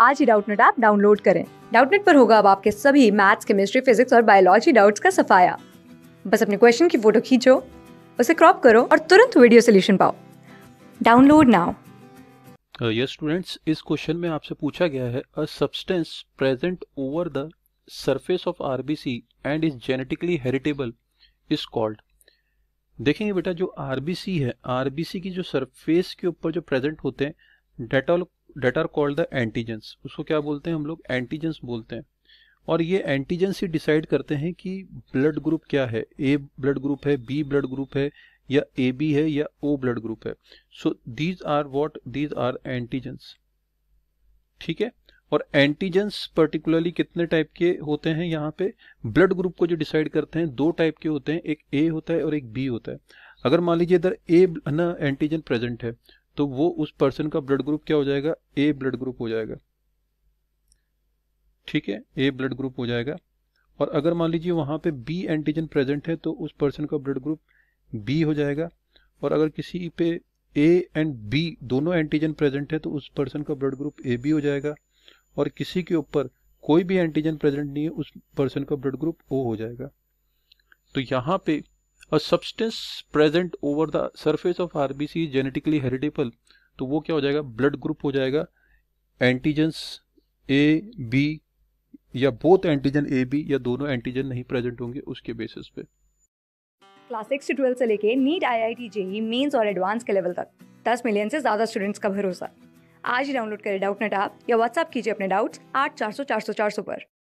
आज ही Doubtnut app download करें डाउटनेट पर होगा अब आपके सभी मैथ्स केमिस्ट्री फिजिक्स और बायोलॉजी डाउट्स का सफाया बस अपने क्वेश्चन की फोटो खींचो उसे क्रॉप करो और तुरंत वीडियो सोल्यूशन पाओ download now yes uh, students इस क्वेश्चन में आपसे पूछा गया है a substance present over the surface of RBC and is genetically heritable is called देखेंगे बेटा जो आरबीसी है आरबीसी की जो सरफेस के ऊपर जो प्रेजेंट होते हैं that all that are called the antigens उसको क्या बोलते हैं हम लोग एंटीजेंस बोलते हैं और ये एंटीजेंस ही डिसाइड करते हैं कि ब्लड ग्रुप क्या है ए ब्लड ग्रुप है बी ब्लड ग्रुप है या ए बी है या ओ ब्लड ग्रुप है so these are what these are antigens ठीक है और एंटीजेंस पर्टिकुलरली कितने टाइप के होते हैं यहाँ पे ब्लड ग्रुप को जो डिसाइड करते हैं दो टाइप के होते हैं एक ए होता है और एक बी होता है अगर मान लीजिए इधर ए ना एंटीजन प्रेजेंट है तो वो उस पर्सन का ब्लड ग्रुप क्या हो जाएगा ए ब्लड ग्रुप हो जाएगा ठीक है ए ब्लड ग्रुप हो जाएगा और अगर मान लीजिए वहां पे बी एंटीजन प्रेजेंट है तो उस पर्सन का ब्लड ग्रुप बी हो जाएगा और अगर किसी पे ए एंड बी दोनों एंटीजन प्रेजेंट है तो उस पर्सन का ब्लड ग्रुप ए बी हो जाएगा और किसी के ऊपर कोई भी एंटीजन प्रेजेंट नहीं है उस पर्सन का ब्लड ग्रुप ओ हो जाएगा तो यहाँ पे a substance present over the surface of RBC is genetically heritable तो वो क्या हो जाएगा ब्लड ग्रुप हो जाएगा एंटीजन्स ए बी या बोथ एंटीजन ए बी या दोनों एंटीजन नहीं प्रेजेंट होंगे उसके बेसिस पे क्लास सिक्स से ट्वेल्थ से लेके NEET I I T JEE mains और एडवांस के लेवल तक दस मिलियन से ज़्यादा स्टूडेंट्स का भरोसा आज ही डाउनलोड करें डाउट नेट आप या व्हाट्सअप कीजिए अपने डाउट्स आठ चार सौ चार सौ चार सौ पर